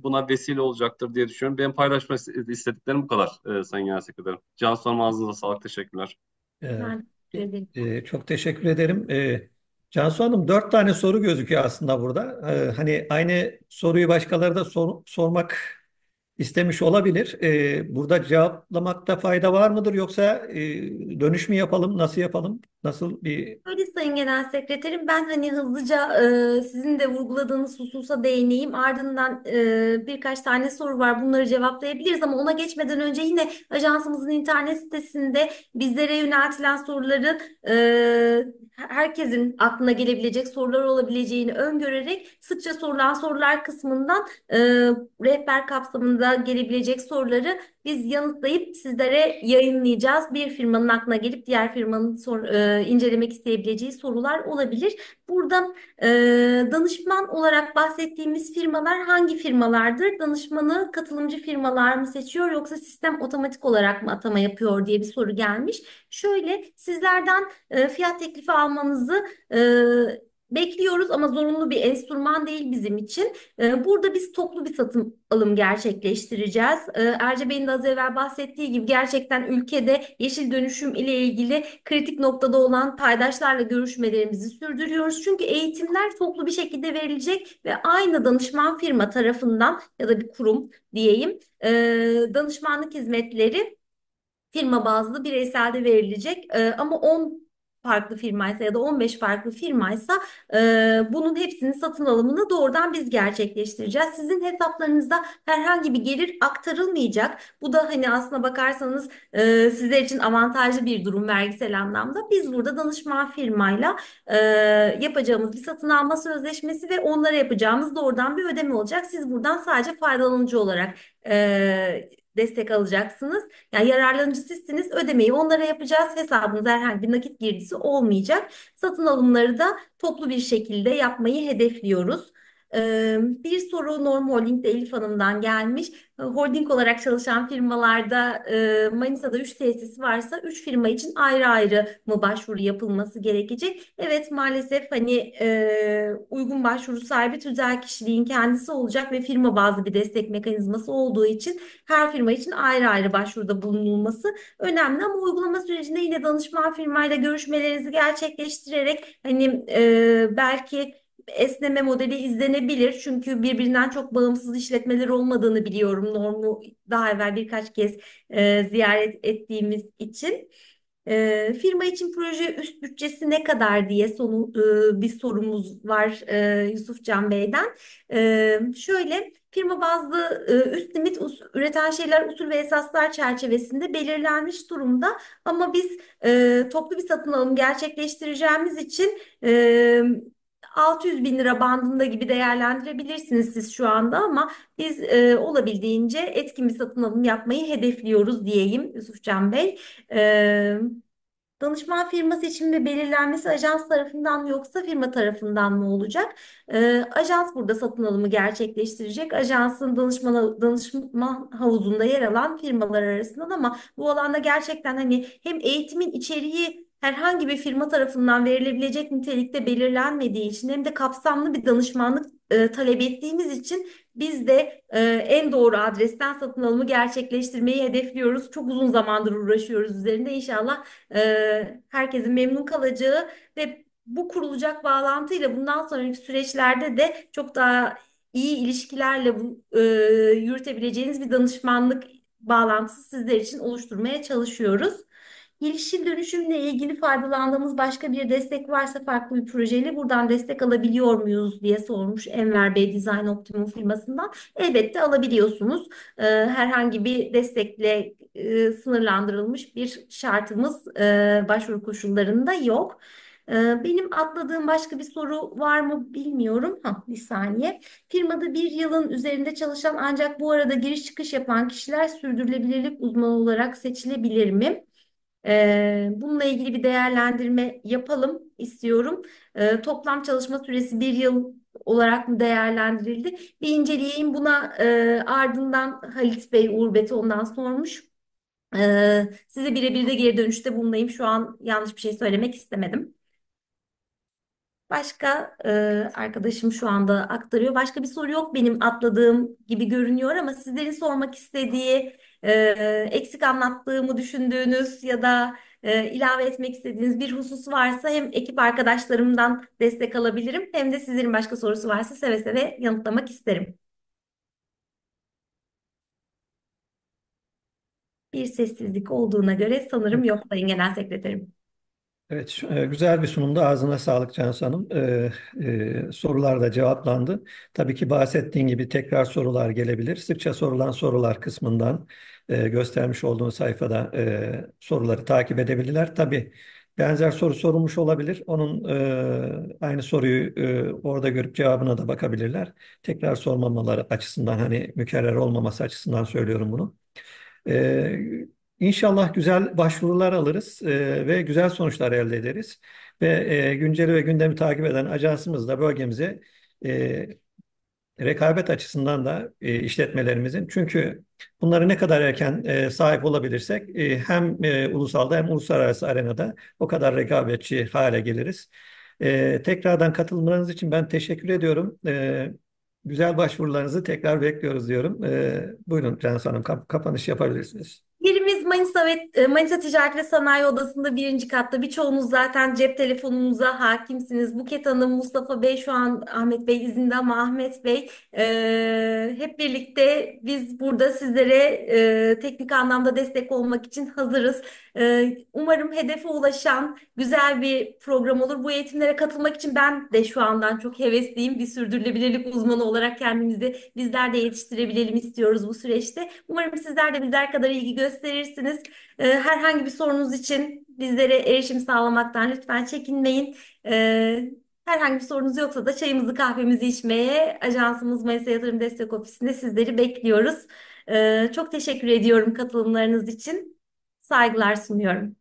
buna vesile olacaktır diye düşünüyorum. Ben paylaşmak istediklerim bu kadar e, Sayın Genel ederim. Can Hanım ağzınıza sağlık. Teşekkürler. Evet. E, çok teşekkür ederim. E, Cansu Hanım dört tane soru gözüküyor aslında burada. E, hani aynı soruyu başkaları da sor, sormak istemiş olabilir. E, burada cevaplamakta fayda var mıdır yoksa e, dönüş mü yapalım, nasıl yapalım? Nasıl bir Öyle Sayın Genel Sekreterim ben hani hızlıca e, sizin de vurguladığınız hususa değineyim. Ardından e, birkaç tane soru var bunları cevaplayabiliriz ama ona geçmeden önce yine ajansımızın internet sitesinde bizlere yöneltilen soruların e, herkesin aklına gelebilecek sorular olabileceğini öngörerek sıkça sorulan sorular kısmından e, rehber kapsamında gelebilecek soruları biz yanıtlayıp sizlere yayınlayacağız. Bir firmanın aklına gelip diğer firmanın sor, e, incelemek isteyebileceği sorular olabilir. Burada e, danışman olarak bahsettiğimiz firmalar hangi firmalardır? Danışmanı katılımcı firmalar mı seçiyor yoksa sistem otomatik olarak mı atama yapıyor diye bir soru gelmiş. Şöyle sizlerden e, fiyat teklifi almanızı e, bekliyoruz ama zorunlu bir enstrüman değil bizim için. Ee, burada biz toplu bir satın alım gerçekleştireceğiz. Ee, Erce Bey'in de az evvel bahsettiği gibi gerçekten ülkede yeşil dönüşüm ile ilgili kritik noktada olan paydaşlarla görüşmelerimizi sürdürüyoruz. Çünkü eğitimler toplu bir şekilde verilecek ve aynı danışman firma tarafından ya da bir kurum diyeyim ee, danışmanlık hizmetleri firma bazlı bireyselde verilecek ama 10 farklı firmaysa ya da 15 farklı firmaysa e, bunun hepsinin satın alımını doğrudan biz gerçekleştireceğiz. Sizin hesaplarınızda herhangi bir gelir aktarılmayacak. Bu da hani aslına bakarsanız e, sizler için avantajlı bir durum vergisel anlamda. Biz burada danışman firmayla e, yapacağımız bir satın alma sözleşmesi ve onlara yapacağımız doğrudan bir ödeme olacak. Siz buradan sadece faydalanıcı olarak e, destek alacaksınız. Yani yararlanıcı sizsiniz. Ödemeyi onlara yapacağız. Hesabınıza herhangi bir nakit girdisi olmayacak. Satın alımları da toplu bir şekilde yapmayı hedefliyoruz. Bir soru Norm Holding'de Elif Hanım'dan gelmiş. Holding olarak çalışan firmalarda Manisa'da 3 tesis varsa 3 firma için ayrı ayrı mı başvuru yapılması gerekecek? Evet maalesef hani uygun başvuru sahibi tüzel kişiliğin kendisi olacak ve firma bazı bir destek mekanizması olduğu için her firma için ayrı ayrı başvuruda bulunulması önemli ama uygulama sürecinde yine danışman firmayla görüşmelerinizi gerçekleştirerek hani belki esneme modeli izlenebilir. Çünkü birbirinden çok bağımsız işletmeler olmadığını biliyorum. Normu daha evvel birkaç kez e, ziyaret ettiğimiz için. E, firma için proje üst bütçesi ne kadar diye sonu, e, bir sorumuz var e, Yusuf Can Bey'den. E, şöyle firma bazı e, üst limit us, üreten şeyler usul ve esaslar çerçevesinde belirlenmiş durumda. Ama biz e, toplu bir satın alım gerçekleştireceğimiz için e, 600 bin lira bandında gibi değerlendirebilirsiniz siz şu anda ama biz e, olabildiğince etkin bir satın alım yapmayı hedefliyoruz diyeyim Yusufcan Bey. E, Danışman firma için de belirlenmesi ajans tarafından mı yoksa firma tarafından mı olacak? E, ajans burada satın alımı gerçekleştirecek. Ajansın danışman, danışman havuzunda yer alan firmalar arasında ama bu alanda gerçekten hani hem eğitimin içeriği herhangi bir firma tarafından verilebilecek nitelikte belirlenmediği için hem de kapsamlı bir danışmanlık e, talep ettiğimiz için biz de e, en doğru adresten satın alımı gerçekleştirmeyi hedefliyoruz. Çok uzun zamandır uğraşıyoruz üzerinde. İnşallah e, herkesin memnun kalacağı ve bu kurulacak bağlantıyla bundan sonraki süreçlerde de çok daha iyi ilişkilerle bu, e, yürütebileceğiniz bir danışmanlık bağlantısı sizler için oluşturmaya çalışıyoruz. Gelişim dönüşümle ilgili faydalandığımız başka bir destek varsa farklı bir projeyle buradan destek alabiliyor muyuz diye sormuş Enver Bey Design Optimum firmasından. Elbette alabiliyorsunuz. Ee, herhangi bir destekle e, sınırlandırılmış bir şartımız e, başvuru koşullarında yok. Ee, benim atladığım başka bir soru var mı bilmiyorum. Ha, bir saniye. Firmada bir yılın üzerinde çalışan ancak bu arada giriş çıkış yapan kişiler sürdürülebilirlik uzmanı olarak seçilebilir mi? bununla ilgili bir değerlendirme yapalım istiyorum. toplam çalışma süresi bir yıl olarak mı değerlendirildi? Bir inceleyeyim. Buna ardından Halit Bey Uğur Beton'dan sormuş. size birebir de geri dönüşte bulunayım. Şu an yanlış bir şey söylemek istemedim. Başka arkadaşım şu anda aktarıyor. Başka bir soru yok benim atladığım gibi görünüyor ama sizlerin sormak istediği e, eksik anlattığımı düşündüğünüz ya da e, ilave etmek istediğiniz bir husus varsa hem ekip arkadaşlarımdan destek alabilirim hem de sizlerin başka sorusu varsa seve seve yanıtlamak isterim. Bir sessizlik olduğuna göre sanırım yok Sayın Genel Sekreterim. Evet, e, güzel bir sunumda ağzına sağlık Can Hanım. Ee, e, sorular da cevaplandı. Tabii ki bahsettiğin gibi tekrar sorular gelebilir. Sıkça sorulan sorular kısmından e, göstermiş olduğun sayfada e, soruları takip edebilirler. Tabii benzer soru sorulmuş olabilir. Onun e, aynı soruyu e, orada görüp cevabına da bakabilirler. Tekrar sormamaları açısından hani mükerrer olmaması açısından söylüyorum bunu. E, İnşallah güzel başvurular alırız e, ve güzel sonuçlar elde ederiz. Ve e, günceli ve gündemi takip eden ajansımız da bölgemize e, rekabet açısından da e, işletmelerimizin. Çünkü bunları ne kadar erken e, sahip olabilirsek e, hem e, ulusalda hem uluslararası arenada o kadar rekabetçi hale geliriz. E, tekrardan katılmanız için ben teşekkür ediyorum. E, güzel başvurularınızı tekrar bekliyoruz diyorum. E, buyurun Canan Hanım kap kapanış yapabilirsiniz. Birimiz Manisa ve e, Manisa Ticaret ve Sanayi Odası'nda birinci katta. Birçoğunuz zaten cep telefonunuza hakimsiniz. Buket Hanım, Mustafa Bey şu an Ahmet Bey izinde ama Ahmet Bey e, hep birlikte biz burada sizlere e, teknik anlamda destek olmak için hazırız. Ee, umarım hedefe ulaşan güzel bir program olur. Bu eğitimlere katılmak için ben de şu andan çok hevesliyim. Bir sürdürülebilirlik uzmanı olarak kendimizi bizler de yetiştirebilelim istiyoruz bu süreçte. Umarım sizler de bizler kadar ilgi gösterirsiniz. Ee, herhangi bir sorunuz için bizlere erişim sağlamaktan lütfen çekinmeyin. Ee, herhangi bir sorunuz yoksa da çayımızı kahvemizi içmeye ajansımız Mayıs Yatırım Destek Ofisi'nde sizleri bekliyoruz. çok teşekkür ediyorum katılımlarınız için saygılar sunuyorum.